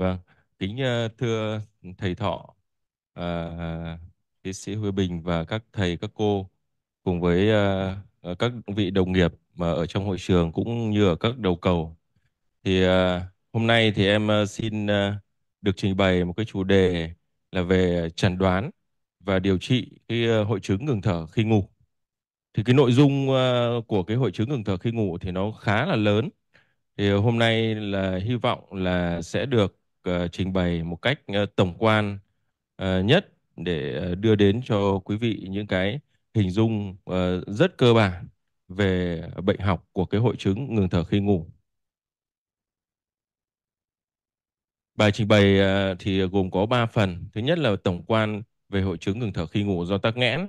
Vâng, kính ờ, thưa thầy Thọ, à, tiến sĩ Huệ Bình và các thầy các cô cùng với à, các vị đồng nghiệp mà ở trong hội trường cũng như ở các đầu cầu. Thì à, hôm nay thì em xin được trình bày một cái chủ đề là về chẩn đoán và điều trị cái hội chứng ngừng thở khi ngủ. Thì cái nội dung của cái hội chứng ngừng thở khi ngủ thì nó khá là lớn thì hôm nay là hy vọng là sẽ được Ờ, trình bày một cách ờ, tổng quan ờ, nhất để đưa đến cho quý vị những cái hình dung rất cơ bản về bệnh học của cái hội chứng ngừng thở khi ngủ. Bài trình bày thì gồm có 3 phần. Thứ nhất là tổng quan về hội chứng ngừng thở khi ngủ do tắc nghẽn.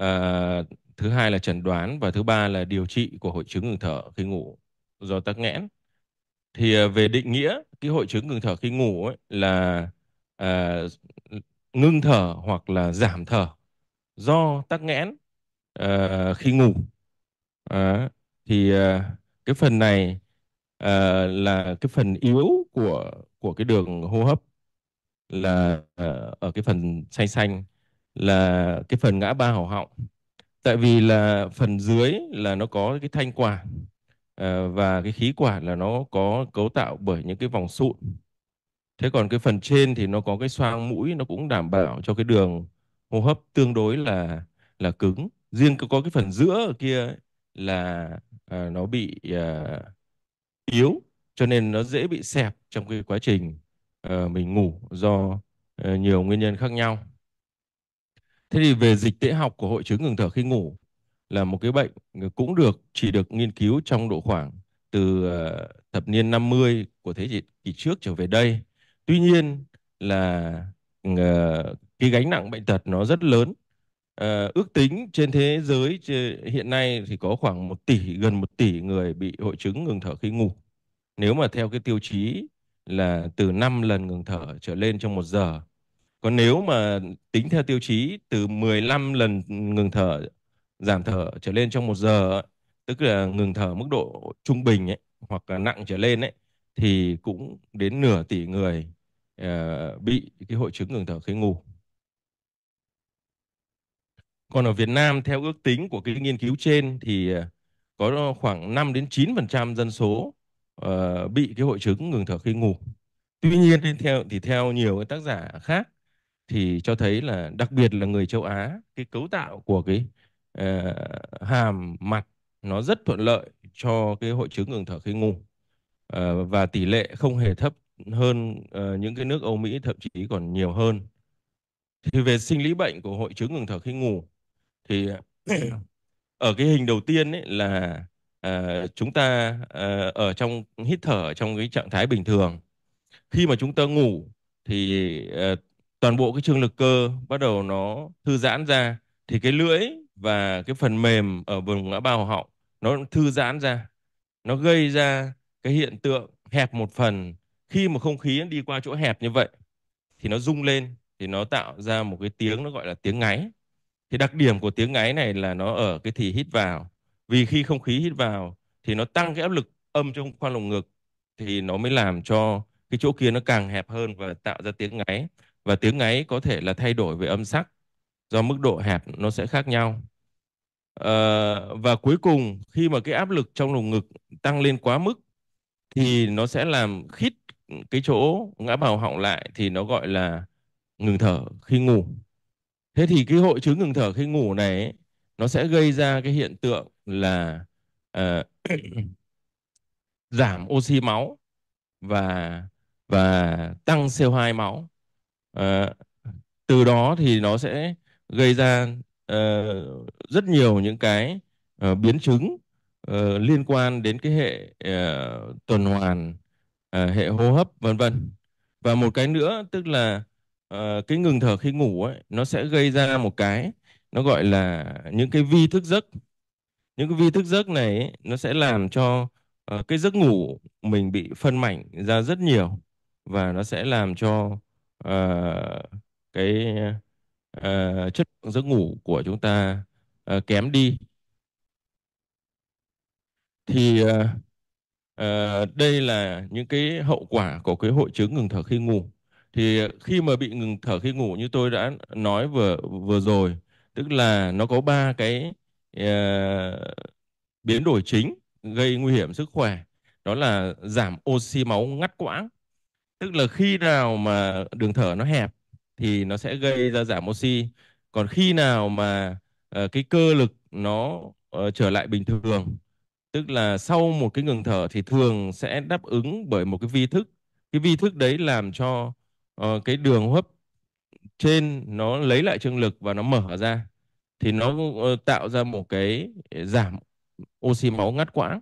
Uh, thứ hai là chẩn đoán và thứ ba là điều trị của hội chứng ngừng thở khi ngủ do tắc nghẽn thì à, về định nghĩa cái hội chứng ngừng thở khi ngủ ấy là à, ngưng thở hoặc là giảm thở do tắc nghẽn à, khi ngủ à, thì à, cái phần này à, là cái phần yếu của của cái đường hô hấp là à, ở cái phần xanh xanh là cái phần ngã ba hầu họng tại vì là phần dưới là nó có cái thanh quản Ờ, và cái khí quản là nó có cấu tạo bởi những cái vòng sụn thế còn cái phần trên thì nó có cái xoang mũi nó cũng đảm bảo cho cái đường hô hấp tương đối là là cứng riêng có cái phần giữa ở kia ấy, là à, nó bị à, yếu cho nên nó dễ bị xẹp trong cái quá trình à, mình ngủ do à, nhiều nguyên nhân khác nhau thế thì về dịch tễ học của hội chứng ngừng thở khi ngủ là một cái bệnh ờ, cũng được chỉ được nghiên cứu trong độ khoảng từ ờ, thập niên 50 của thế kỷ trước trở về đây. Tuy nhiên là ờ, cái gánh nặng bệnh tật nó rất lớn. Ước tính trên thế giới hiện nay thì có khoảng một tỷ gần một tỷ người bị hội chứng ngừng thở khi ngủ. Nếu mà theo cái tiêu chí là từ 5 lần ngừng thở trở lên trong một giờ. Còn nếu mà tính theo tiêu chí từ 15 lần ngừng thở giảm thở trở lên trong một giờ tức là ngừng thở mức độ trung bình ấy, hoặc là nặng trở lên ấy thì cũng đến nửa tỷ người uh, bị cái hội chứng ngừng thở khi ngủ. Còn ở Việt Nam theo ước tính của cái nghiên cứu trên thì ờ, có khoảng 5 đến 9% dân số uh, bị cái hội chứng ngừng thở khi ngủ. Tuy nhiên thì theo thì theo nhiều cái tác giả khác thì cho thấy là đặc biệt là người châu Á cái cấu tạo của cái uh, hàm mặt nó rất thuận lợi cho cái hội chứng ngừng thở khi ngủ uh, và tỷ lệ không hề thấp hơn uh, những cái nước Âu Mỹ thậm chí còn nhiều hơn. Thì về sinh lý bệnh của hội chứng ngừng thở khi ngủ thì ở cái hình đầu tiên ấy là à, chúng ta à, ở trong hít thở trong cái trạng thái bình thường khi mà chúng ta ngủ thì à, toàn bộ cái trương lực cơ bắt đầu nó thư giãn ra thì cái lưỡi và cái phần mềm ở vùng ngã ba họng nó thư giãn ra nó gây ra cái hiện tượng hẹp một phần khi mà không khí đi qua chỗ hẹp như vậy thì nó rung lên thì nó tạo ra một cái tiếng nó gọi là tiếng ngáy thì đặc điểm của tiếng ngáy này là nó ở cái thì hít vào vì khi không khí hít vào thì nó tăng cái áp lực âm trong khoang lồng ngực thì nó mới làm cho cái chỗ kia nó càng hẹp hơn và tạo ra tiếng ngáy và tiếng ngáy có thể là thay đổi về âm sắc do mức độ hẹp nó sẽ khác nhau à, và cuối cùng khi mà cái áp lực trong lồng ngực tăng lên quá mức thì nó sẽ làm khít cái chỗ ngã bào họng lại thì nó gọi là ngừng thở khi ngủ thế thì cái hội chứng ngừng thở khi ngủ này ấy, nó sẽ gây ra cái hiện tượng là uh, giảm oxy máu và và tăng CO2 máu uh, từ đó thì nó sẽ gây ra uh, rất nhiều những cái uh, biến chứng uh, liên quan đến cái hệ uh, tuần hoàn uh, hệ hô hấp vân vân và một cái nữa tức là uh, cái ngừng thở khi ngủ ấy nó sẽ gây ra một cái nó gọi là những cái vi thức giấc những cái vi thức giấc này ấy, nó sẽ làm cho uh, cái giấc ngủ mình bị phân mảnh ra rất nhiều và nó sẽ làm cho uh, cái uh, chất lượng giấc ngủ của chúng ta uh, kém đi thì uh, uh, đây là những cái hậu quả của cái hội chứng ngừng thở khi ngủ thì khi mà bị ngừng thở khi ngủ như tôi đã nói vừa vừa rồi tức là nó có ba cái uh, biến đổi chính gây nguy hiểm sức khỏe đó là giảm oxy máu ngắt quãng tức là khi nào mà đường thở nó hẹp thì nó sẽ gây ra giảm oxy còn khi nào mà uh, cái cơ lực nó uh, trở lại bình thường tức là sau một cái ngừng thở thì thường sẽ đáp ứng bởi một cái vi thức cái vi thức đấy làm cho uh, cái đường hô hấp trên nó lấy lại trương lực và nó mở ra thì nó uh, tạo ra một cái giảm oxy máu ngắt quãng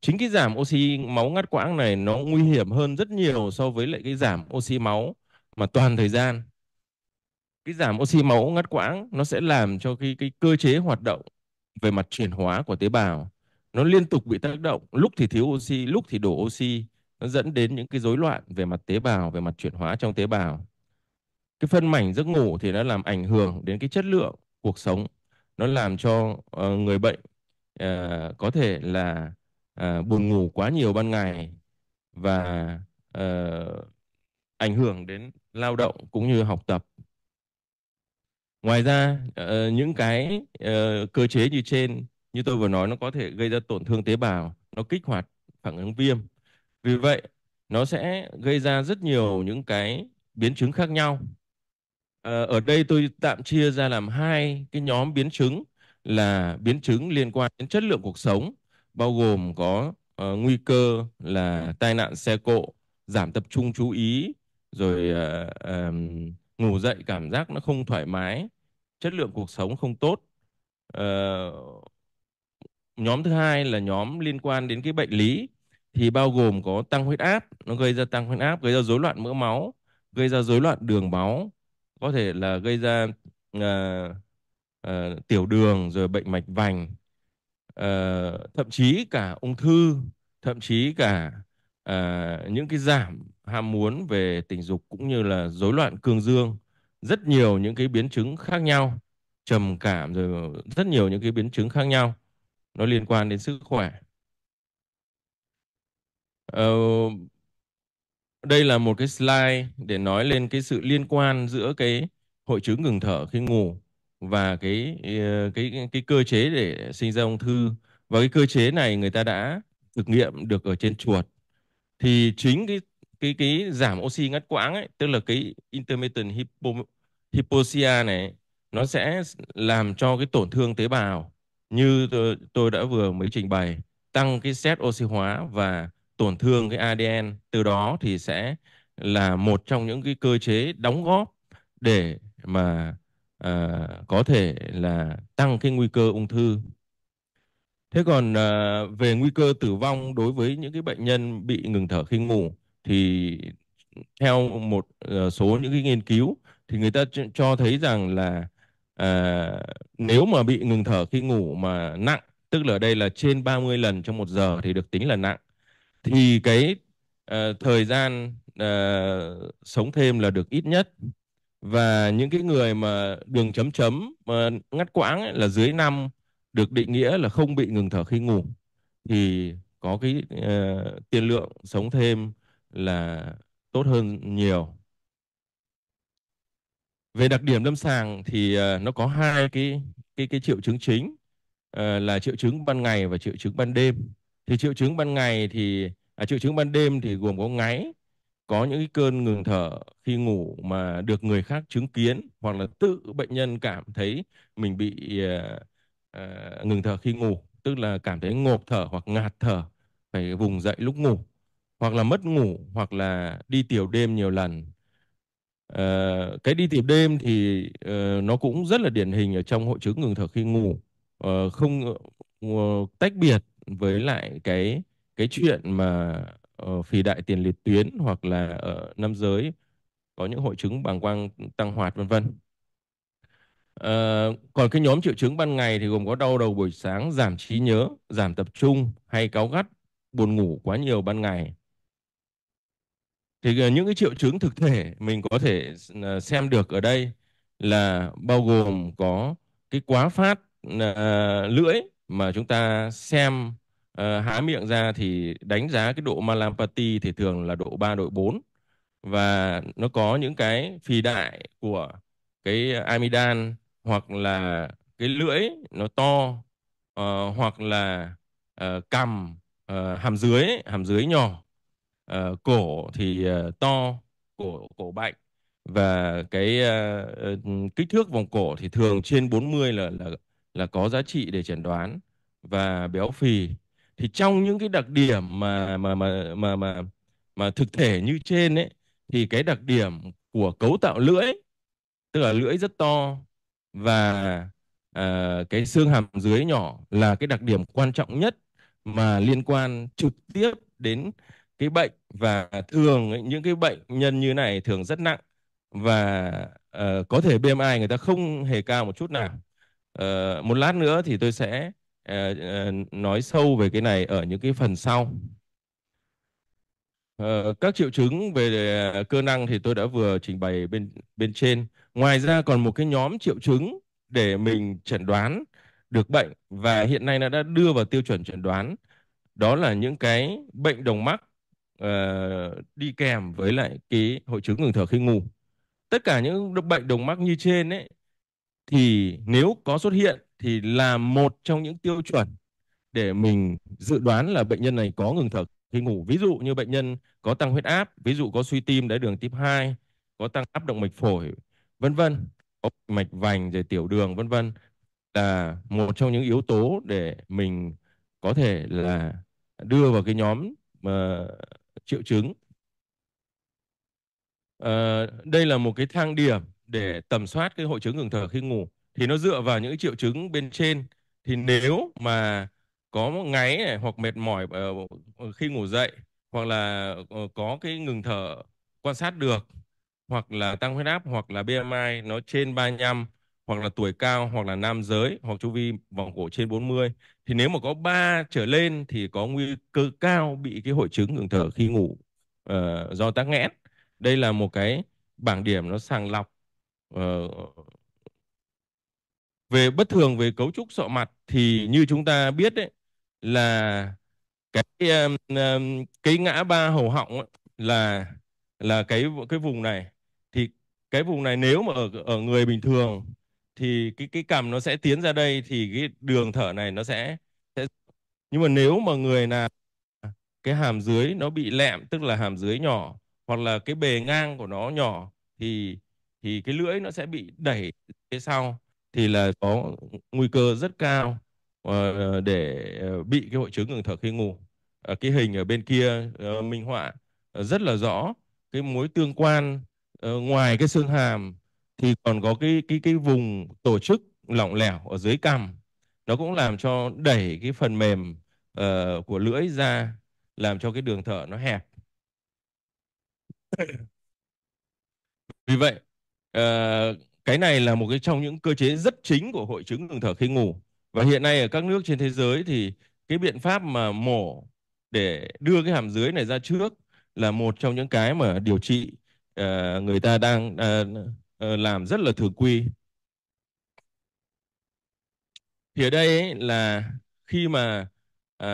chính cái giảm oxy máu ngắt quãng này nó nguy hiểm hơn rất nhiều so với lại cái giảm oxy máu mà toàn thời gian cái giảm oxy máu ngắt quãng nó sẽ làm cho cái cái cơ chế hoạt động về mặt chuyển hóa của tế bào nó liên tục bị tác động lúc thì thiếu oxy lúc thì đổ oxy nó dẫn đến những cái rối loạn về mặt tế bào về mặt chuyển hóa trong tế bào cái phân mảnh giấc ngủ thì nó làm ảnh hưởng đến cái chất lượng cuộc sống nó làm cho uh, người bệnh uh, có thể là uh, buồn ngủ quá nhiều ban ngày và uh, ảnh hưởng đến lao động cũng như học tập ngoài ra ờ, những cái ờ, cơ chế như trên như tôi vừa nói nó có thể gây ra tổn thương tế bào nó kích hoạt phản ứng viêm vì vậy nó sẽ gây ra rất nhiều những cái biến chứng khác nhau ờ, ở đây tôi tạm chia ra làm hai cái nhóm biến chứng là biến chứng liên quan đến chất lượng cuộc sống bao gồm có uh, nguy cơ là tai nạn xe cộ giảm tập trung chú ý rồi uh, um, ngủ dậy cảm giác nó không thoải mái chất lượng cuộc sống không tốt uh, nhóm thứ hai là nhóm liên quan đến cái bệnh lý thì bao gồm có tăng huyết áp nó gây ra tăng huyết áp gây ra rối loạn mỡ máu gây ra rối loạn đường máu có thể là gây ra uh, uh, tiểu đường rồi bệnh mạch vành uh, thậm chí cả ung thư thậm chí cả uh, những cái giảm ham muốn về tình dục cũng như là rối loạn cương dương rất nhiều những cái biến chứng khác nhau trầm cảm rồi rất nhiều những cái biến chứng khác nhau nó liên quan đến sức khỏe ờ, đây là một cái slide để nói lên cái sự liên quan giữa cái hội chứng ngừng thở khi ngủ và cái ờ, cái cái cơ chế để sinh ra ung thư và cái cơ chế này người ta đã thực nghiệm được ở trên chuột thì chính cái cái cái giảm oxy ngắt quãng ấy, tức là cái intermittent hypo, hypoxia này nó sẽ làm cho cái tổn thương tế bào như tôi, tôi đã vừa mới trình bày tăng cái xét oxy hóa và tổn thương cái ADN từ đó thì sẽ là một trong những cái cơ chế đóng góp để mà à, có thể là tăng cái nguy cơ ung thư thế còn à, về nguy cơ tử vong đối với những cái bệnh nhân bị ngừng thở khi ngủ thì theo một ờ, số những cái nghiên cứu thì người ta cho thấy rằng là à, nếu mà bị ngừng thở khi ngủ mà nặng tức là ở đây là trên 30 lần trong một giờ thì được tính là nặng thì cái à, thời gian à, sống thêm là được ít nhất và những cái người mà đường chấm chấm mà ngắt quãng ấy, là dưới năm được định nghĩa là không bị ngừng thở khi ngủ thì có cái uh, à, tiền lượng sống thêm là tốt hơn nhiều về đặc điểm lâm sàng thì ờ, nó có hai cái cái cái triệu chứng chính ờ, là triệu chứng ban ngày và triệu chứng ban đêm thì triệu chứng ban ngày thì à, triệu chứng ban đêm thì gồm có ngáy có những cái cơn ngừng thở khi ngủ mà được người khác chứng kiến hoặc là tự bệnh nhân cảm thấy mình bị uh, uh, ngừng thở khi ngủ tức là cảm thấy ngộp thở hoặc ngạt thở phải vùng dậy lúc ngủ hoặc là mất ngủ hoặc là đi tiểu đêm nhiều lần Ờ, cái đi tìm đêm thì uh, nó cũng rất là điển hình ở trong hội chứng ngừng thở khi ngủ uh, không uh, tách biệt với lại cái cái chuyện mà uh, phì đại tiền liệt tuyến hoặc là ở uh, nam giới có những hội chứng bàng quang tăng hoạt vân vân uh, còn cái nhóm triệu chứng ban ngày thì gồm có đau đầu buổi sáng giảm trí nhớ giảm tập trung hay cáu gắt buồn ngủ quá nhiều ban ngày thì ờ, những cái triệu chứng thực thể mình có thể ờ, xem được ở đây là bao gồm có cái quá phát ờ, lưỡi mà chúng ta xem há miệng ra thì đánh giá cái độ malampati thì thường là độ 3 độ 4 và nó có những cái phì đại của cái amidan hoặc là cái lưỡi nó to hoặc là uh, cằm hàm dưới hàm dưới nhỏ uh, cổ thì uh, to cổ cổ bệnh và cái uh, kích thước vòng cổ thì thường trên 40 là là là có giá trị để chẩn đoán và béo phì thì trong những cái đặc điểm mà mà mà mà mà mà thực thể như trên ấy thì cái đặc điểm của cấu tạo lưỡi tức là lưỡi rất to và uh, cái xương hàm dưới nhỏ là cái đặc điểm quan trọng nhất mà liên quan trực tiếp đến cái bệnh và thường những cái bệnh nhân như này thường rất nặng và uh, có thể BMI người ta không hề cao một chút nào. Uh, một lát nữa thì tôi sẽ uh, nói sâu về cái này ở những cái phần sau. Uh, các triệu chứng về cơ năng thì tôi đã vừa trình bày bên bên trên. Ngoài ra còn một cái nhóm triệu chứng để mình chẩn đoán được bệnh và hiện nay nó đã đưa vào tiêu chuẩn chẩn đoán đó là những cái bệnh đồng mắc Ờ, đi kèm với lại cái hội chứng ngừng thở khi ngủ tất cả những bệnh đồng mắc như trên ấy thì nếu có xuất hiện thì là một trong những tiêu chuẩn để mình dự đoán là bệnh nhân này có ngừng thở khi ngủ. Ví dụ như bệnh nhân có tăng huyết áp, ví dụ có suy tim đái đường type 2, có tăng áp động mạch phổi, vân vân, có mạch vành rồi tiểu đường vân vân là một trong những yếu tố để mình có thể là đưa vào cái nhóm mà ờ, triệu chứng. À, đây là một cái thang điểm để tầm soát cái hội chứng ngừng thở khi ngủ. Thì nó dựa vào những triệu chứng bên trên. Thì nếu mà có ngáy này, hoặc mệt mỏi ờ, khi ngủ dậy hoặc là ờ, có cái ngừng thở quan sát được hoặc là tăng huyết áp hoặc là BMI nó trên 35 hoặc là tuổi cao hoặc là nam giới hoặc chu vi vòng cổ trên 40 thì nếu mà có 3 trở lên thì có nguy cơ cao bị cái hội chứng ngừng thở khi ngủ uh, do tắc nghẽn. Đây là một cái bảng điểm nó sàng lọc uh, về bất thường về cấu trúc sọ mặt thì như chúng ta biết đấy là cái um, cái ngã ba hầu họng ấy, là là cái cái vùng này thì cái vùng này nếu mà ở ở người bình thường thì cái cái cằm nó sẽ tiến ra đây thì cái đường thở này nó sẽ, sẽ nhưng mà nếu mà người nào cái hàm dưới nó bị lẹm tức là hàm dưới nhỏ hoặc là cái bề ngang của nó nhỏ thì thì cái lưỡi nó sẽ bị đẩy phía sau thì là có nguy cơ rất cao ờ, để ờ, bị cái hội chứng ngừng thở khi ngủ ờ, cái hình ở bên kia minh họa rất là rõ cái mối tương quan ngoài cái xương hàm thì còn có cái cái cái vùng tổ chức lỏng lẻo ở dưới cằm nó cũng làm cho đẩy cái phần mềm uh, của lưỡi ra làm cho cái đường thở nó hẹp vì vậy uh, cái này là một cái trong những cơ chế rất chính của hội chứng đường thở khi ngủ và hiện nay ở các nước trên thế giới thì cái biện pháp mà mổ để đưa cái hàm dưới này ra trước là một trong những cái mà điều trị uh, người ta đang uh, Ờ, làm rất là thường quy thì ở đây ấy là khi mà à,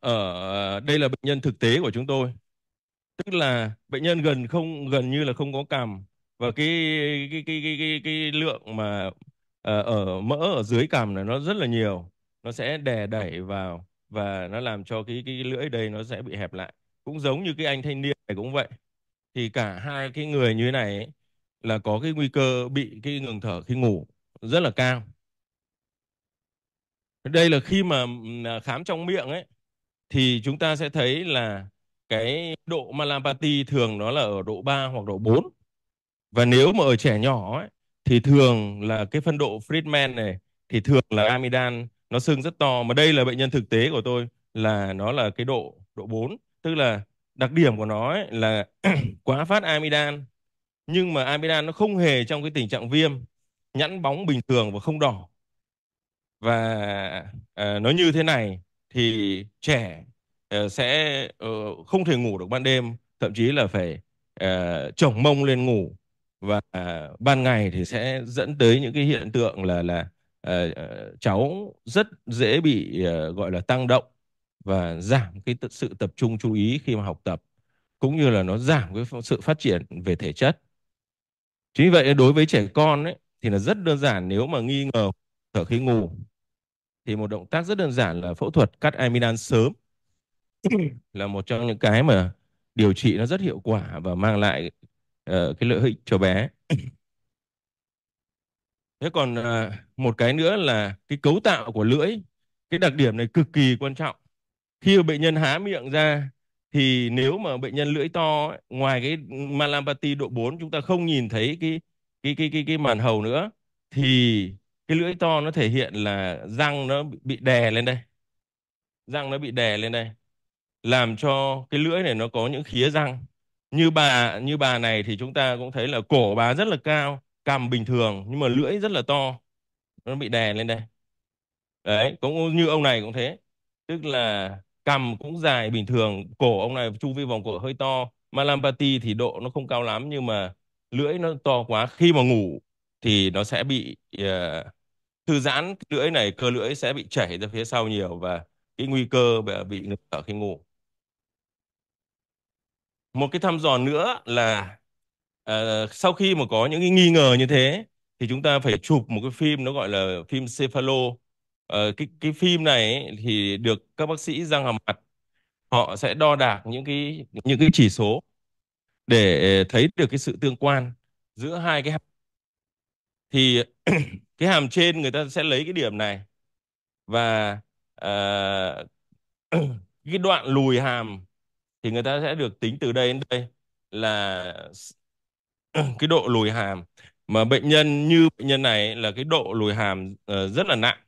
ở đây là bệnh nhân thực tế của chúng tôi tức là bệnh nhân gần không gần như là không có cằm và cái cái cái cái cái, cái lượng mà à, ở mỡ ở dưới cằm là nó rất là nhiều nó sẽ đè đẩy vào và nó làm cho cái cái lưỡi đây nó sẽ bị hẹp lại cũng giống như cái anh thanh niên này cũng vậy thì cả hai cái người như thế này ấy, là có cái nguy cơ bị cái ngừng thở khi ngủ rất là cao đây là khi mà à, khám trong miệng ấy thì chúng ta sẽ thấy là cái độ malapati thường nó là ở độ 3 hoặc độ 4. Và nếu mà ở trẻ nhỏ ấy, thì thường là cái phân độ Friedman này thì thường là amidan nó sưng rất to mà đây là bệnh nhân thực tế của tôi là nó là cái độ độ 4 tức là đặc điểm của nó ấy là quá phát amidan nhưng mà amidan nó không hề trong cái tình trạng viêm nhẵn bóng bình thường và không đỏ và uh, nó như thế này thì trẻ uh, sẽ uh, không thể ngủ được ban đêm thậm chí là phải uh, chổng mông lên ngủ và uh, ban ngày thì sẽ dẫn tới những cái hiện tượng là là uh, cháu rất dễ bị uh, gọi là tăng động và giảm cái sự tập trung chú ý khi mà học tập cũng như là nó giảm cái sự phát triển về thể chất chính vậy đối với trẻ con ấy, thì là rất đơn giản nếu mà nghi ngờ thở khí ngủ thì một động tác rất đơn giản là phẫu thuật cắt amidan sớm là một trong những cái mà điều trị nó rất hiệu quả và mang lại uh, cái lợi ích cho bé thế còn uh, một cái nữa là cái cấu tạo của lưỡi cái đặc điểm này cực kỳ quan trọng khi bệnh nhân há miệng ra thì nếu mà bệnh nhân lưỡi to ngoài cái malampati độ 4 chúng ta không nhìn thấy cái cái cái cái cái màn hầu nữa thì cái lưỡi to nó thể hiện là răng nó bị đè lên đây răng nó bị đè lên đây làm cho cái lưỡi này nó có những khía răng như bà như bà này thì chúng ta cũng thấy là cổ bà rất là cao cằm bình thường nhưng mà lưỡi rất là to nó bị đè lên đây đấy cũng như ông này cũng thế tức là cằm cũng dài bình thường cổ ông này chu vi vòng cổ hơi to Malampati thì độ nó không cao lắm nhưng mà lưỡi nó to quá khi mà ngủ thì nó sẽ bị uh, thư giãn lưỡi này cơ lưỡi sẽ bị chảy ra phía sau nhiều và cái nguy cơ bị ngực thở khi ngủ một cái thăm dò nữa là uh, sau khi mà có những cái nghi ngờ như thế thì chúng ta phải chụp một cái phim nó gọi là phim cephalo Ờ, cái cái phim này ấy, thì được các bác sĩ răng hàm mặt họ sẽ đo đạc những cái những cái chỉ số để thấy được cái sự tương quan giữa hai cái hàm. thì cái hàm trên người ta sẽ lấy cái điểm này và uh, cái đoạn lùi hàm thì người ta sẽ được tính từ đây đến đây là cái độ lùi hàm mà bệnh nhân như bệnh nhân này là cái độ lùi hàm uh, rất là nặng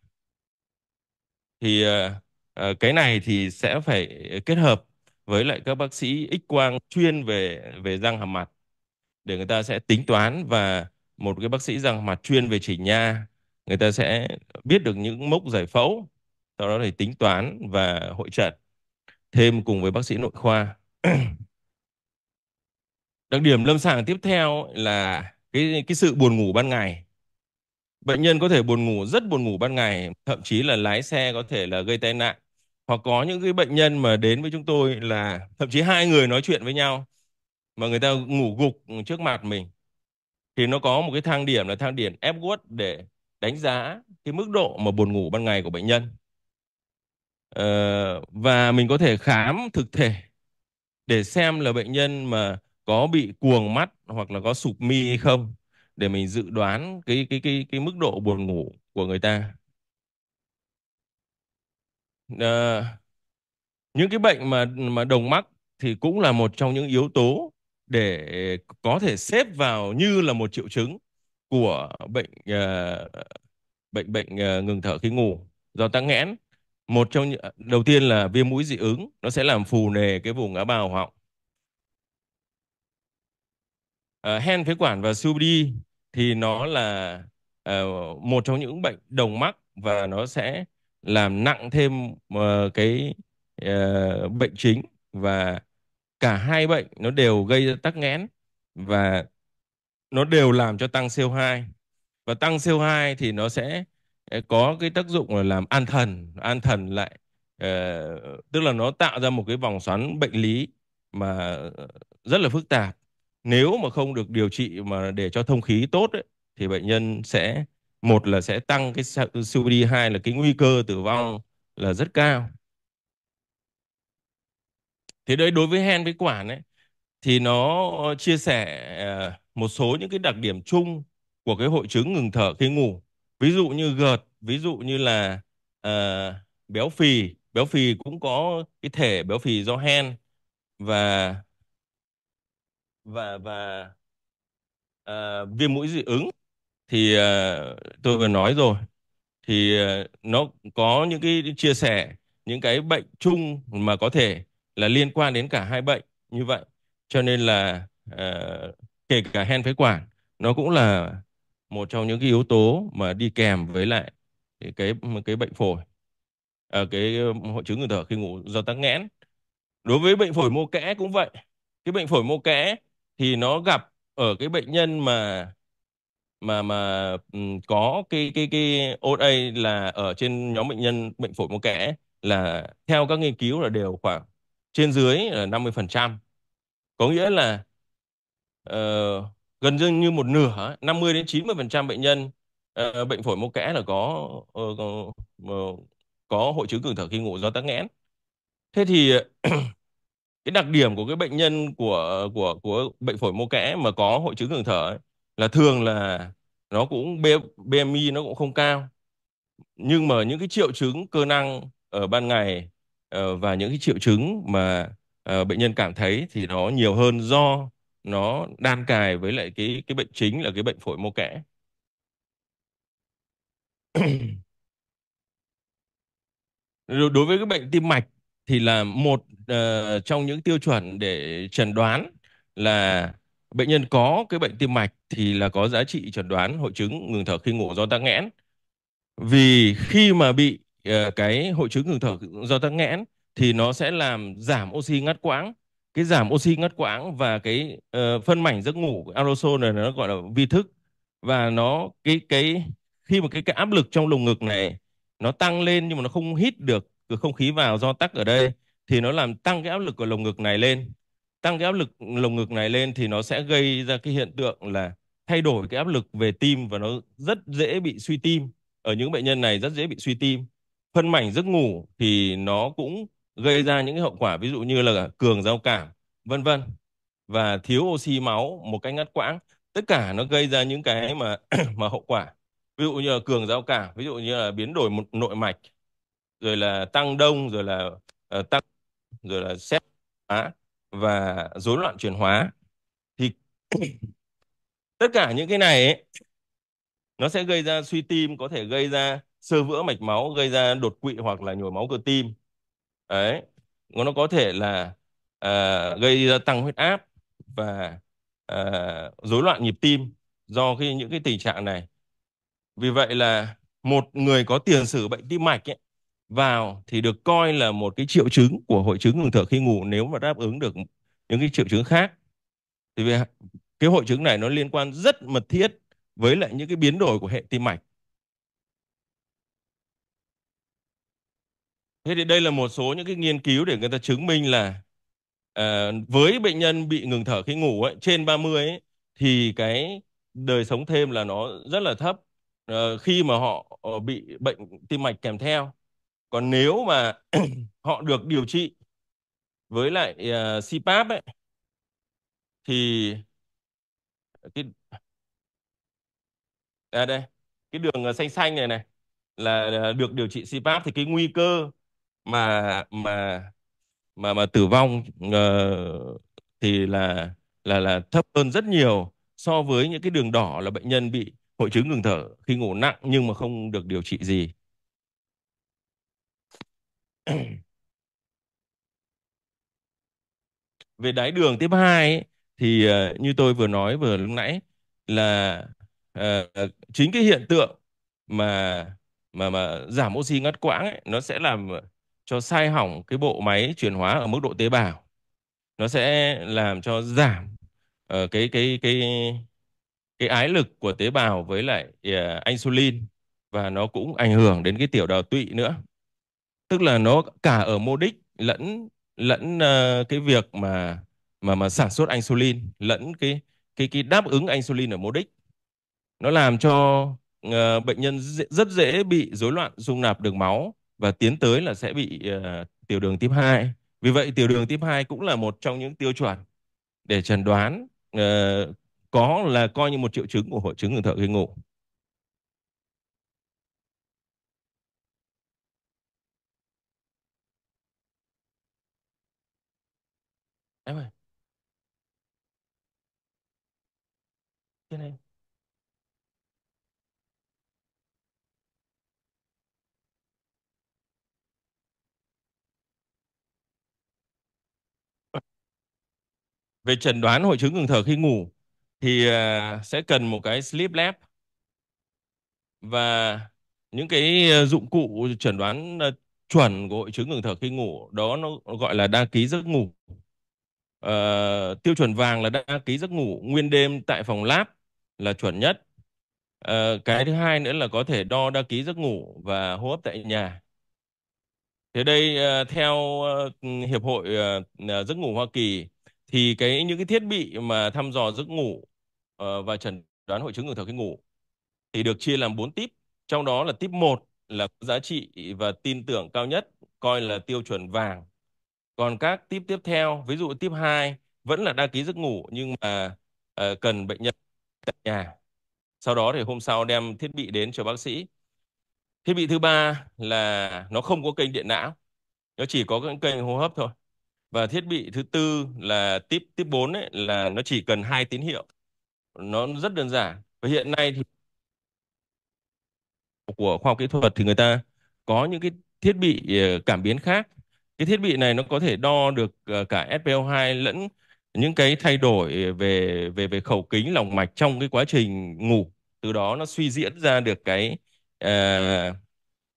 thì ờ, ờ, cái này thì sẽ phải kết hợp với lại các bác sĩ X quang chuyên về về răng hàm mặt để người ta sẽ tính toán và một cái bác sĩ răng hàm mặt chuyên về chỉnh nha người ta sẽ biết được những mốc giải phẫu sau đó thì tính toán và hội trần thêm cùng với bác sĩ nội khoa đặc điểm lâm sàng tiếp theo là cái cái sự buồn ngủ ban ngày Bệnh nhân có thể buồn ngủ, rất buồn ngủ ban ngày, thậm chí là lái xe có thể là gây tai nạn. Hoặc có những cái bệnh nhân mà đến với chúng tôi là thậm chí hai người nói chuyện với nhau mà người ta ngủ gục trước mặt mình. Thì nó có một cái thang điểm là thang điểm Epworth để đánh giá cái mức độ mà buồn ngủ ban ngày của bệnh nhân. Ờ, và mình có thể khám thực thể để xem là bệnh nhân mà có bị cuồng mắt hoặc là có sụp mi hay không để mình dự đoán cái cái cái cái mức độ buồn ngủ của người ta à, những cái bệnh mà mà đồng mắc thì cũng là một trong những yếu tố để có thể xếp vào như là một triệu chứng của bệnh uh, bệnh bệnh uh, ngừng thở khi ngủ do tắc nghẽn một trong những đầu tiên là viêm mũi dị ứng nó sẽ làm phù nề cái vùng á bào họng uh, hen phế quản và COPD thì nó là uh, một trong những bệnh đồng mắc và nó sẽ làm nặng thêm uh, cái uh, bệnh chính và cả hai bệnh nó đều gây ra tắc nghẽn và nó đều làm cho tăng CO2 và tăng CO2 thì nó sẽ có cái tác dụng là làm an thần an thần lại uh, tức là nó tạo ra một cái vòng xoắn bệnh lý mà rất là phức tạp nếu mà không được điều trị mà để cho thông khí tốt ấy, thì bệnh nhân sẽ một là sẽ tăng cái COPD hai là cái nguy cơ tử vong là rất cao thế đấy đối với hen với quản ấy thì nó chia sẻ à, một số những cái đặc điểm chung của cái hội chứng ngừng thở khi ngủ ví dụ như gợt ví dụ như là uh, béo phì béo phì cũng có cái thể béo phì do hen và và và à, viêm mũi dị ứng thì à, tôi vừa nói rồi thì à, nó có những cái chia sẻ những cái bệnh chung mà có thể là liên quan đến cả hai bệnh như vậy cho nên là à, kể cả hen phế quản nó cũng là một trong những cái yếu tố mà đi kèm với lại cái cái, cái bệnh phổi à, cái hội chứng ngừng thở khi ngủ do tắc nghẽn đối với bệnh phổi mô kẽ cũng vậy cái bệnh phổi mô kẽ thì nó gặp ở cái bệnh nhân mà mà mà có cái cái cái OA là ở trên nhóm bệnh nhân bệnh phổi mô kẽ là theo các nghiên cứu là đều khoảng trên dưới là 50%. Có nghĩa là uh, gần như một nửa 50 đến 90% bệnh nhân uh, bệnh phổi mô kẽ là có uh, có, uh, có hội chứng cường thở khi ngủ do tắc nghẽn. Thế thì cái đặc điểm của cái bệnh nhân của của của bệnh phổi mô kẽ mà có hội chứng ngừng thở ấy, là thường là nó cũng B BMI nó cũng không cao nhưng mà những cái triệu chứng cơ năng ở ban ngày ờ, và những cái triệu chứng mà ờ, bệnh nhân cảm thấy thì nó nhiều hơn do nó đan cài với lại cái cái bệnh chính là cái bệnh phổi mô kẽ đối với cái bệnh tim mạch thì là một uh, trong những tiêu chuẩn để chẩn đoán là bệnh nhân có cái bệnh tim mạch thì là có giá trị chẩn đoán hội chứng ngừng thở khi ngủ do tắc nghẽn. Vì khi mà bị uh, cái hội chứng ngừng thở do tắc nghẽn thì nó sẽ làm giảm oxy ngắt quãng cái giảm oxy ngắt quãng và cái uh, phân mảnh giấc ngủ aerosol này nó gọi là vi thức và nó cái cái khi mà cái, cái áp lực trong lồng ngực này nó tăng lên nhưng mà nó không hít được không khí vào do tắc ở đây thì nó làm tăng cái áp lực của lồng ngực này lên tăng cái áp lực lồng ngực này lên thì nó sẽ gây ra cái hiện tượng là thay đổi cái áp lực về tim và nó rất dễ bị suy tim ở những bệnh nhân này rất dễ bị suy tim phân mảnh giấc ngủ thì nó cũng gây ra những cái hậu quả ví dụ như là cường giao cảm vân vân và thiếu oxy máu một cách ngắt quãng tất cả nó gây ra những cái mà mà hậu quả ví dụ như là cường giao cảm ví dụ như là biến đổi một nội mạch rồi là tăng đông rồi là uh, tăng rồi là xét hóa và rối loạn chuyển hóa thì tất cả những cái này ấy, nó sẽ gây ra suy tim có thể gây ra sơ vữa mạch máu gây ra đột quỵ hoặc là nhồi máu cơ tim đấy nó nó có thể là uh, gây ra tăng huyết áp và ờ, rối uh, loạn nhịp tim do khi những cái tình trạng này vì vậy là một người có tiền sử bệnh tim mạch ấy, vào thì được coi là một cái triệu chứng của hội chứng ngừng thở khi ngủ nếu mà đáp ứng được những cái triệu chứng khác thì về cái hội chứng này nó liên quan rất mật thiết với lại những cái biến đổi của hệ tim mạch thế thì đây là một số những cái nghiên cứu để người ta chứng minh là à, với bệnh nhân bị ngừng thở khi ngủ ấy, trên 30 ấy, thì cái đời sống thêm là nó rất là thấp à, khi mà họ ờ, bị bệnh tim mạch kèm theo còn nếu mà họ được điều trị với lại uh, ờ, CPAP ấy thì cái à đây cái đường ờ, xanh xanh này này là ờ, được điều trị CPAP thì cái nguy cơ mà mà mà mà tử vong uh, thì là là là thấp hơn rất nhiều so với những cái đường đỏ là bệnh nhân bị hội chứng ngừng thở khi ngủ nặng nhưng mà không được điều trị gì về đái đường tiếp hai ấy, thì uh, như tôi vừa nói vừa lúc nãy là uh, chính cái hiện tượng mà mà mà giảm oxy ngắt quãng ấy, nó sẽ làm cho sai hỏng cái bộ máy chuyển hóa ở mức độ tế bào nó sẽ làm cho giảm uh, cái cái cái cái ái lực của tế bào với lại uh, insulin và nó cũng ảnh hưởng đến cái tiểu đào tụy nữa tức là nó cả ở mô đích lẫn lẫn ờ, cái việc mà mà mà sản xuất insulin lẫn cái cái cái đáp ứng insulin ở mô đích nó làm cho ờ, bệnh nhân rất dễ bị rối loạn dung nạp đường máu và tiến tới là sẽ bị ờ, tiểu đường tiếp 2. Vì vậy tiểu đường tiếp 2 cũng là một trong những tiêu chuẩn để chẩn đoán có là coi như một triệu chứng của hội chứng đường thở gây ngủ. cái này về chẩn đoán hội chứng ngừng thở khi ngủ thì à, sẽ cần một cái sleep lab và những cái à, dụng cụ chẩn đoán à, chuẩn của hội chứng ngừng thở khi ngủ đó nó gọi là đăng ký giấc ngủ uh, tiêu chuẩn vàng là đăng ký giấc ngủ nguyên đêm tại phòng lab là chuẩn nhất à, cái thứ hai nữa là có thể đo đa ký giấc ngủ và hô hấp tại nhà thế đây ờ, theo ờ, hiệp hội giấc ngủ Hoa Kỳ thì cái những cái thiết bị mà thăm dò giấc ngủ và chẩn đoán hội chứng ngừng thở khi ngủ thì được chia làm 4 tip. trong đó là tip 1 là giá trị và tin tưởng cao nhất coi là tiêu chuẩn vàng còn các tip tiếp theo ví dụ tip 2 vẫn là đa ký giấc ngủ nhưng mà cần bệnh nhân tại nhà. Sau đó thì hôm sau đem thiết bị đến cho bác sĩ. Thiết bị thứ ba là nó không có kênh điện não. Nó chỉ có những kênh hô hấp thôi. Và thiết bị thứ tư là tip tip 4 ấy, là nó chỉ cần hai tín hiệu. Nó rất đơn giản. Và hiện nay thì của khoa học kỹ thuật thì người ta có những cái thiết bị ờ, cảm biến khác. Cái thiết bị này nó có thể đo được ờ, cả SPO2 lẫn những cái thay đổi về về về khẩu kính lòng mạch trong cái quá trình ngủ từ đó nó suy diễn ra được cái uh,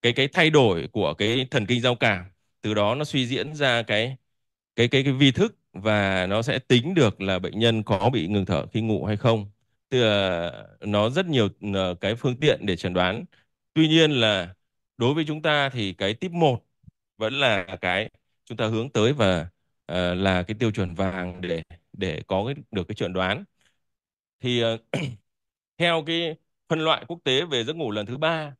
cái cái thay đổi của cái thần kinh giao cảm từ đó nó suy diễn ra cái cái cái cái vi thức và nó sẽ tính được là bệnh nhân có bị ngừng thở khi ngủ hay không từ uh, nó rất nhiều uh, cái phương tiện để chẩn đoán tuy nhiên là đối với chúng ta thì cái tip 1 vẫn là cái chúng ta hướng tới và Ờ, là cái tiêu chuẩn vàng để để có cái, được cái chuẩn đoán thì ờ, theo cái phân loại quốc tế về giấc ngủ lần thứ ba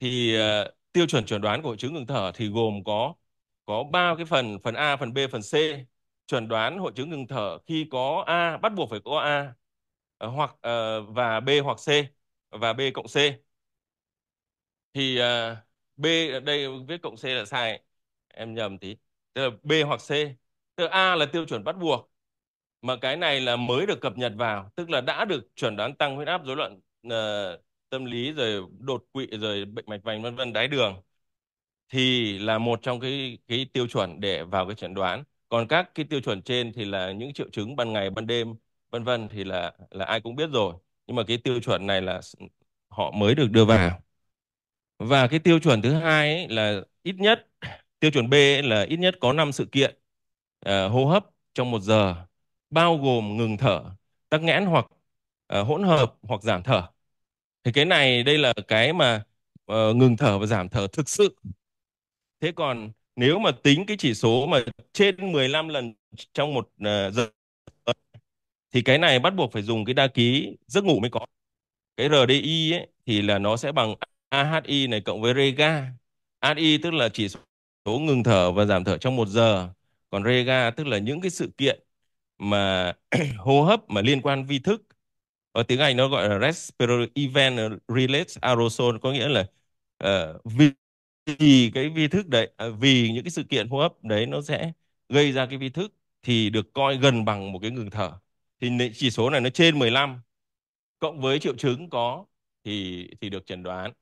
thì uh, tiêu chuẩn chuẩn đoán của hội chứng ngừng thở thì gồm có có ba cái phần phần A phần B phần C chuẩn đoán hội chứng ngừng thở khi có A bắt buộc phải có A hoặc uh, và B hoặc C và B cộng C thì uh, B đây viết cộng C là sai em nhầm tí tức là B hoặc C Tức A là tiêu chuẩn bắt buộc mà cái này là mới được cập nhật vào, tức là đã được chuẩn đoán tăng huyết áp rối loạn uh, tâm lý rồi đột quỵ rồi bệnh mạch vành vân vân đái đường thì là một trong cái cái tiêu chuẩn để vào cái chẩn đoán. Còn các cái tiêu chuẩn trên thì là những triệu chứng ban ngày ban đêm vân vân thì là là ai cũng biết rồi. Nhưng mà cái tiêu chuẩn này là họ mới được đưa vào. Và cái tiêu chuẩn thứ hai ấy là ít nhất tiêu chuẩn B là ít nhất có 5 sự kiện uh, hô hấp trong một giờ bao gồm ngừng thở, tắc nghẽn hoặc uh, hỗn hợp hoặc giảm thở. Thì cái này đây là cái mà uh, ngừng thở và giảm thở thực sự. Thế còn nếu mà tính cái chỉ số mà trên 15 lần trong một uh, giờ thì cái này bắt buộc phải dùng cái đa ký giấc ngủ mới có. Cái RDI ấy, thì là nó sẽ bằng AHI này cộng với REGA. AHI tức là chỉ số ngừng thở và giảm thở trong một giờ còn rega tức là những cái sự kiện mà hô hấp mà liên quan vi thức ở tiếng Anh nó gọi là respiratory event related aerosol có nghĩa là uh, vì, cái vi thức đấy uh, vì những cái sự kiện hô hấp đấy nó sẽ gây ra cái vi thức thì được coi gần bằng một cái ngừng thở thì chỉ số này nó trên 15 cộng với triệu chứng có thì thì được chẩn đoán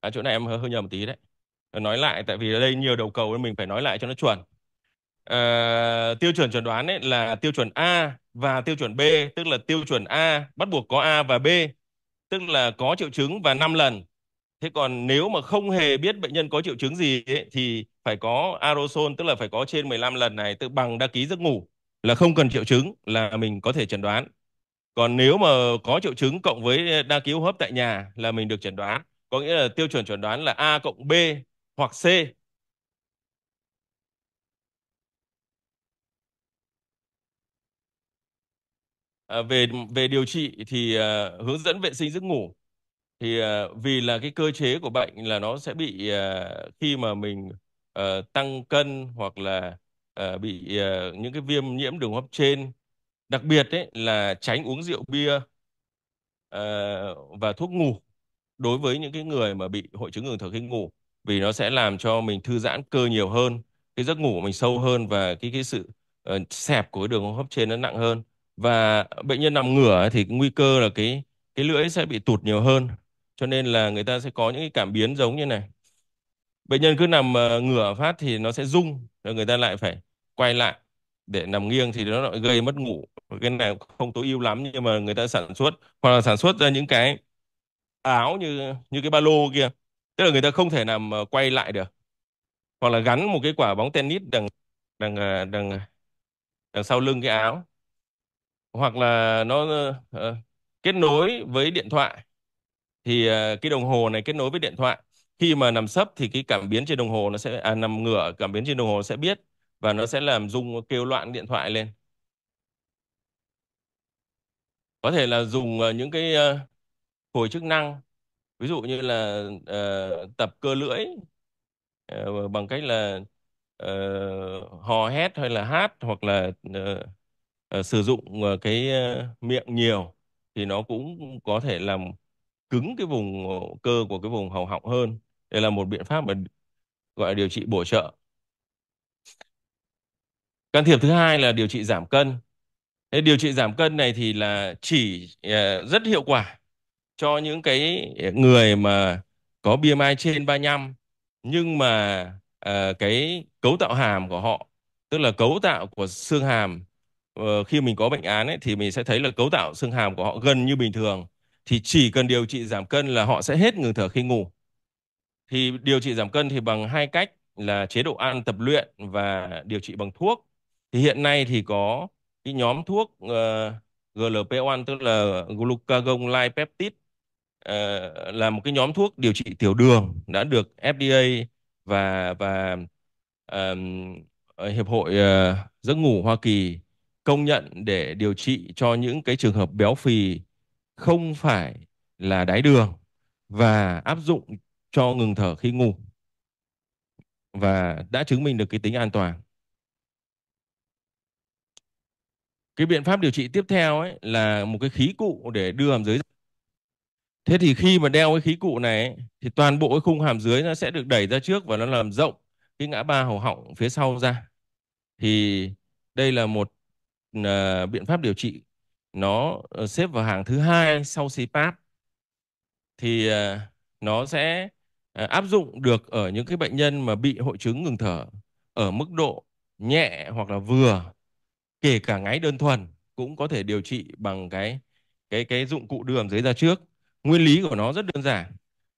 à, chỗ này em hơi, hơi nhầm một tí đấy nói lại tại vì ở đây nhiều đầu cầu nên mình phải nói lại cho nó chuẩn à, tiêu chuẩn chuẩn đoán ấy là tiêu chuẩn A và tiêu chuẩn B tức là tiêu chuẩn A bắt buộc có A và B tức là có triệu chứng và 5 lần thế còn nếu mà không hề biết bệnh nhân có triệu chứng gì ấy, thì phải có aerosol tức là phải có trên 15 lần này tự bằng đa ký giấc ngủ là không cần triệu chứng là mình có thể chẩn đoán còn nếu mà có triệu chứng cộng với đa ký hô hấp tại nhà là mình được chẩn đoán có nghĩa là tiêu chuẩn chuẩn đoán là A cộng B hoặc C À, về về điều trị thì uh, hướng dẫn vệ sinh giấc ngủ thì uh, vì là cái cơ chế của bệnh là nó sẽ bị uh, khi mà mình uh, tăng cân hoặc là uh, bị uh, những cái viêm nhiễm đường hô hấp trên đặc biệt ấy là tránh uống rượu bia uh, và thuốc ngủ đối với những cái người mà bị hội chứng ngừng thở khi ngủ vì nó sẽ làm cho mình thư giãn cơ nhiều hơn cái giấc ngủ của mình sâu hơn và cái cái sự uh, xẹp của cái đường hô hấp trên nó nặng hơn và bệnh nhân nằm ngửa thì nguy cơ là cái cái lưỡi sẽ bị tụt nhiều hơn cho nên là người ta sẽ có những cái cảm biến giống như này bệnh nhân cứ nằm uh, ngửa phát thì nó sẽ rung rồi người ta lại phải quay lại để nằm nghiêng thì nó lại gây mất ngủ cái này không tối ưu lắm nhưng mà người ta sản xuất hoặc là sản xuất ra những cái áo như như cái ba lô kia tức là người ta không thể nào quay lại được hoặc là gắn một cái quả bóng tennis đằng đằng à, đằng à, đằng sau lưng cái áo hoặc là nó uh, kết nối với điện thoại thì uh, cái đồng hồ này kết nối với điện thoại khi mà nằm sấp thì cái cảm biến trên đồng hồ nó sẽ à, nằm ngửa cảm biến trên đồng hồ sẽ biết và nó sẽ làm rung kêu loạn điện thoại lên có thể là dùng uh, những cái uh, hồi chức năng ví dụ như là uh, tập cơ lưỡi uh, bằng cách là uh, hò hét hay là hát hoặc là uh, uh, sử dụng uh, cái uh, miệng nhiều thì nó cũng có thể làm cứng cái vùng cơ của cái vùng hầu họng hơn đây là một biện pháp mà gọi là điều trị bổ trợ can thiệp thứ hai là điều trị giảm cân điều trị giảm cân này thì là chỉ uh, rất hiệu quả cho những cái người mà có BMI trên 35 nhưng mà uh, cái cấu tạo hàm của họ tức là cấu tạo của xương hàm uh, khi mình có bệnh án ấy, thì mình sẽ thấy là cấu tạo xương hàm của họ gần như bình thường thì chỉ cần điều trị giảm cân là họ sẽ hết ngừng thở khi ngủ thì điều trị giảm cân thì bằng hai cách là chế độ ăn tập luyện và điều trị bằng thuốc thì hiện nay thì có cái nhóm thuốc uh, ờ, GLP-1 tức là glucagon peptide Ờ, là một cái nhóm thuốc điều trị tiểu đường đã được FDA và và um, hiệp hội uh, giấc ngủ Hoa Kỳ công nhận để điều trị cho những cái trường hợp béo phì không phải là đái đường và áp dụng cho ngừng thở khi ngủ và đã chứng minh được cái tính an toàn. Cái biện pháp điều trị tiếp theo ấy là một cái khí cụ để đưa hàm dưới Thế thì khi mà đeo cái khí cụ này thì toàn bộ cái khung hàm dưới nó sẽ được đẩy ra trước và nó làm rộng cái ngã ba hầu họng phía sau ra. Thì đây là một uh, biện pháp điều trị nó ờ, xếp vào hàng thứ hai sau CPAP thì uh, nó sẽ uh, áp dụng được ở những cái bệnh nhân mà bị hội chứng ngừng thở ở mức độ nhẹ hoặc là vừa kể cả ngáy đơn thuần cũng có thể điều trị bằng cái cái cái dụng cụ đưa dưới ra trước nguyên lý của nó rất đơn giản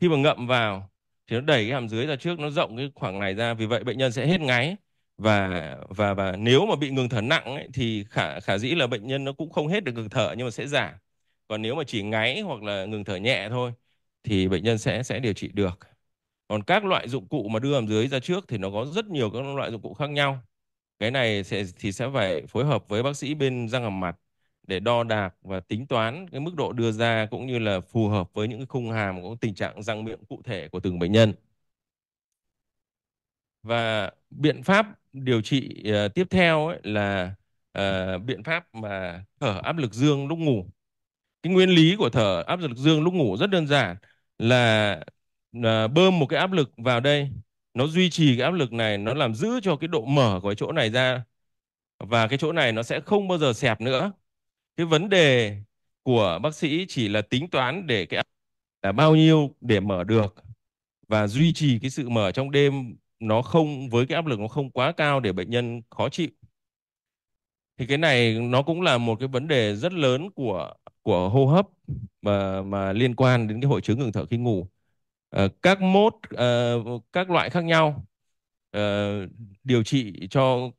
khi mà ngậm vào thì nó đẩy cái hàm dưới ra trước nó rộng cái khoảng này ra vì vậy bệnh nhân sẽ hết ngáy và và và nếu mà bị ngừng thở nặng ấy, thì khả khả dĩ là bệnh nhân nó cũng không hết được ngừng thở nhưng mà sẽ giảm còn nếu mà chỉ ngáy hoặc là ngừng thở nhẹ thôi thì bệnh nhân sẽ sẽ điều trị được còn các loại dụng cụ mà đưa hàm dưới ra trước thì nó có rất nhiều các loại dụng cụ khác nhau cái này sẽ thì sẽ phải phối hợp với bác sĩ bên răng hàm mặt để đo đạc và tính toán cái mức độ đưa ra cũng như là phù hợp với những cái khung hàm của tình trạng răng miệng cụ thể của từng bệnh nhân. Và biện pháp điều trị ờ, tiếp theo ấy là ờ, biện pháp mà thở áp lực dương lúc ngủ. Cái nguyên lý của thở áp lực dương lúc ngủ rất đơn giản là ờ, bơm một cái áp lực vào đây, nó duy trì cái áp lực này, nó làm giữ cho cái độ mở của cái chỗ này ra và cái chỗ này nó sẽ không bao giờ xẹp nữa cái vấn đề của bác sĩ chỉ là tính toán để cái là bao nhiêu để mở được và duy trì cái sự mở trong đêm nó không với cái áp lực nó không quá cao để bệnh nhân khó chịu thì cái này nó cũng là một cái vấn đề rất lớn của của hô hấp mà mà liên quan đến cái hội chứng ngừng thở khi ngủ à, các mốt à, các loại khác nhau à, điều trị cho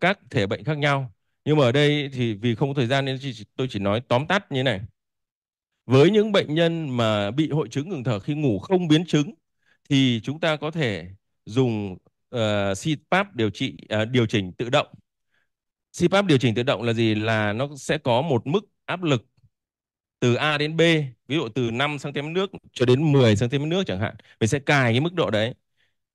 các thể bệnh khác nhau nhưng mà ở đây thì vì không có thời gian nên tôi chỉ nói tóm tắt như thế này với những bệnh nhân mà bị hội chứng ngừng thở khi ngủ không biến chứng thì chúng ta có thể dùng uh, ờ, CPAP điều trị uh, điều chỉnh tự động CPAP điều chỉnh tự động là gì là nó sẽ có một mức áp lực từ A đến B ví dụ từ 5 cm nước cho đến 10 cm nước chẳng hạn mình sẽ cài cái mức độ đấy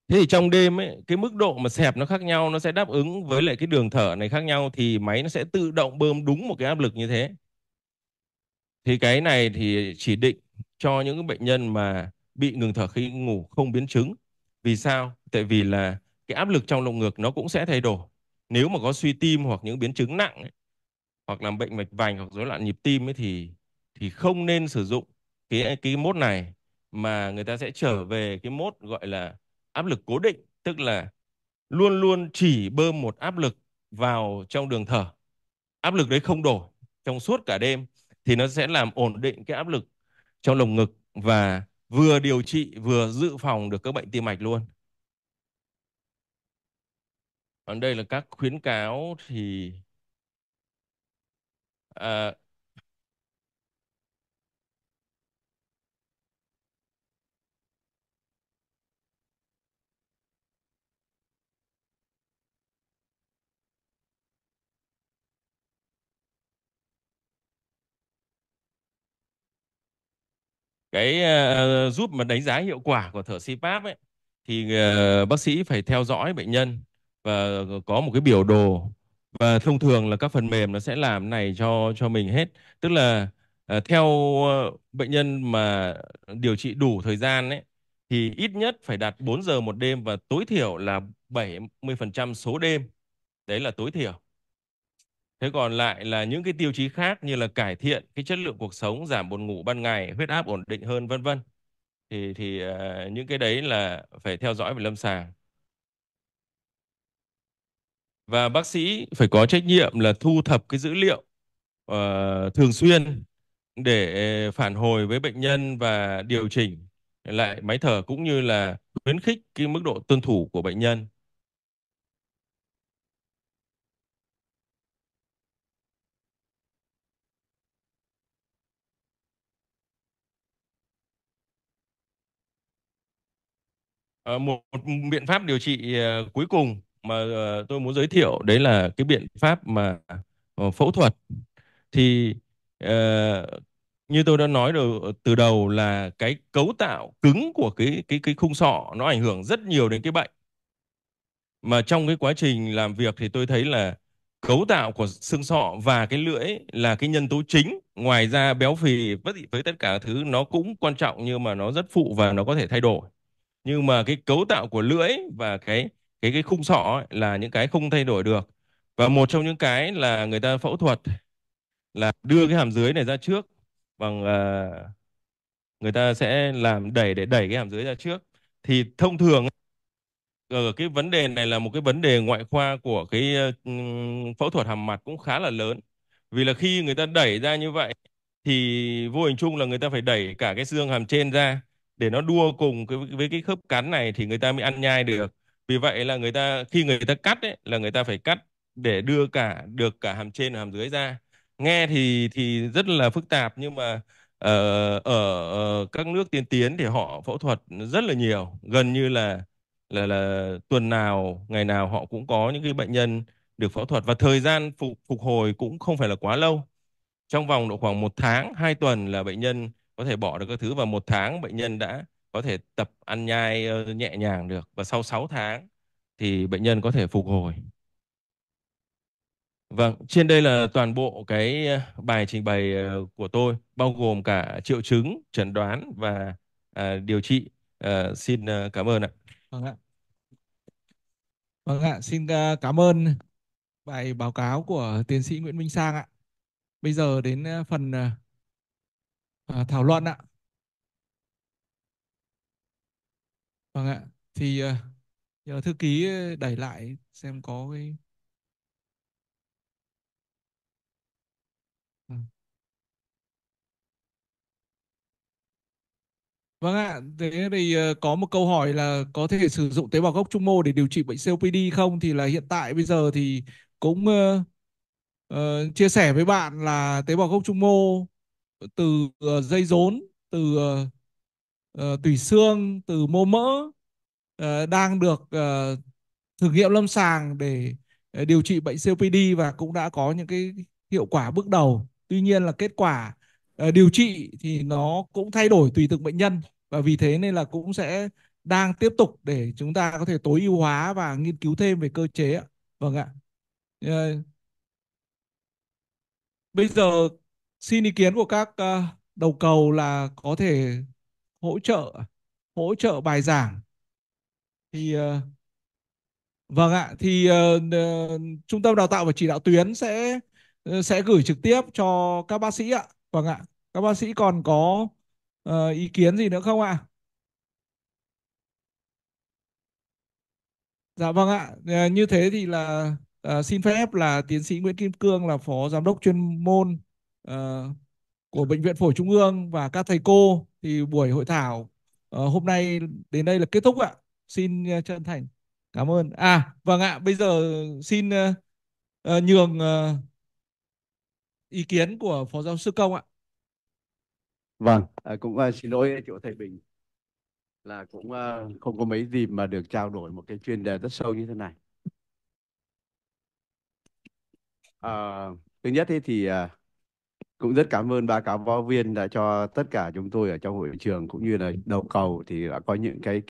thế thì trong đêm ấy cái mức độ mà sẹp nó khác nhau nó sẽ đáp ứng với lại cái đường thở này khác nhau thì máy nó sẽ tự động bơm đúng một cái áp lực như thế thì cái này thì chỉ định cho những bệnh nhân mà bị ngừng thở khi ngủ không biến chứng vì sao tại vì là cái áp lực trong lồng ngực nó cũng sẽ thay đổi nếu mà có suy tim hoặc những biến chứng nặng ấy, hoặc làm bệnh mạch vành hoặc rối loạn nhịp tim ấy thì thì không nên sử dụng cái cái mốt này mà người ta sẽ trở về cái mốt gọi là áp lực cố định tức là luôn luôn chỉ bơm một áp lực vào trong đường thở áp lực đấy không đổi trong suốt cả đêm thì nó sẽ làm ổn định cái áp lực trong lồng ngực và vừa điều trị vừa dự phòng được các bệnh tim mạch luôn còn đây là các khuyến cáo thì à, cái uh, giúp mà đánh giá hiệu quả của thở CPAP ấy thì uh, bác sĩ phải theo dõi bệnh nhân và có một cái biểu đồ và thông thường là các phần mềm nó sẽ làm này cho cho mình hết tức là uh, theo uh, bệnh nhân mà điều trị đủ thời gian ấy thì ít nhất phải đạt 4 giờ một đêm và tối thiểu là 70% số đêm đấy là tối thiểu Thế còn lại là những cái tiêu chí khác như là cải thiện cái chất lượng cuộc sống, giảm buồn ngủ ban ngày, huyết áp ổn định hơn vân vân. Thì thì uh, những cái đấy là phải theo dõi về lâm sàng. Và bác sĩ phải có trách nhiệm là thu thập cái dữ liệu uh, thường xuyên để phản hồi với bệnh nhân và điều chỉnh lại máy thở cũng như là khuyến khích cái mức độ tuân thủ của bệnh nhân. Ờ, một biện pháp điều trị ờ, cuối cùng mà ờ, tôi muốn giới thiệu đấy là cái biện pháp mà phẫu thuật thì như tôi đã nói được từ đầu là cái cấu tạo cứng của cái cái cái khung sọ nó ảnh hưởng rất nhiều đến cái bệnh mà trong cái quá trình làm việc thì tôi thấy là cấu tạo của xương sọ và cái lưỡi là cái nhân tố chính ngoài ra béo phì với tất cả thứ nó cũng quan trọng nhưng mà nó rất phụ và nó có thể thay đổi nhưng mà cái cấu tạo của lưỡi và cái cái cái khung sọ ấy, là những cái không thay đổi được và một trong những cái là người ta phẫu thuật là đưa cái hàm dưới này ra trước bằng uh, người ta sẽ làm đẩy để đẩy cái hàm dưới ra trước thì thông thường ở cái vấn đề này là một cái vấn đề ngoại khoa của cái uh, phẫu thuật hàm mặt cũng khá là lớn vì là khi người ta đẩy ra như vậy thì vô hình chung là người ta phải đẩy cả cái xương hàm trên ra để nó đua cùng cái, với cái khớp cắn này thì người ta mới ăn nhai được vì vậy là người ta khi người ta cắt ấy, là người ta phải cắt để đưa cả được cả hàm trên và hàm dưới ra nghe thì thì rất là phức tạp nhưng mà ờ, ở ở ờ, các nước tiên tiến thì họ phẫu thuật rất là nhiều gần như là là là tuần nào ngày nào họ cũng có những cái bệnh nhân được phẫu thuật và thời gian phục phục hồi cũng không phải là quá lâu trong vòng độ khoảng một tháng hai tuần là bệnh nhân có thể bỏ được các thứ và một tháng bệnh nhân đã có thể tập ăn nhai ờ, nhẹ nhàng được và sau 6 tháng thì bệnh nhân có thể phục hồi. Vâng, trên đây là toàn bộ cái ờ, bài trình bày ờ, của tôi bao gồm cả triệu chứng, chẩn đoán và à, điều trị. À, xin cảm ơn ạ. Vâng ạ. Vâng ạ, xin cảm ơn bài báo cáo của tiến sĩ Nguyễn Minh Sang ạ. Bây giờ đến phần à, thảo luận ạ. Vâng ạ. Thì ờ, nhờ thư ký ờ, đẩy lại xem có cái Vâng, vâng ạ, thế thì có một câu hỏi là có thể sử dụng tế bào gốc trung mô để điều trị bệnh COPD không? Thì là hiện tại bây giờ thì cũng uh, uh, chia sẻ với bạn là tế bào gốc trung mô từ ờ, dây rốn từ uh, tủy xương từ mô mỡ đang được thử nghiệm lâm sàng để điều trị bệnh COPD và cũng đã có những cái hiệu quả bước đầu tuy nhiên là kết quả điều trị thì nó cũng thay đổi tùy từng bệnh nhân và vì thế nên là cũng sẽ đang tiếp tục để chúng ta có thể tối ưu hóa và nghiên cứu thêm về cơ chế ạ vâng ạ bây giờ xin ý kiến của các ờ, đầu cầu là có thể hỗ trợ hỗ trợ bài giảng thì ờ, vâng ạ thì ờ, trung tâm đào tạo và chỉ đạo tuyến sẽ sẽ gửi trực tiếp cho các bác sĩ ạ vâng ạ các bác sĩ còn có ý kiến gì nữa không ạ dạ vâng ạ như thế thì là xin phép là tiến sĩ nguyễn kim cương là phó giám đốc chuyên môn Ờ, của bệnh viện phổi trung ương và các thầy cô thì buổi hội thảo uh, hôm nay đến đây là kết thúc ạ xin uh, chân thành cảm ơn à vâng ạ bây giờ xin uh, uh, nhường uh, ý kiến của phó giáo sư công ạ vâng à, cũng uh, xin lỗi chỗ thầy bình là cũng uh, không có mấy gì mà được trao đổi một cái chuyên đề rất sâu như thế này à, thứ nhất thì uh, cũng rất cảm ơn ba cáo võ viên đã cho tất cả chúng tôi ở trong hội trường cũng như là đầu cầu thì đã có những cái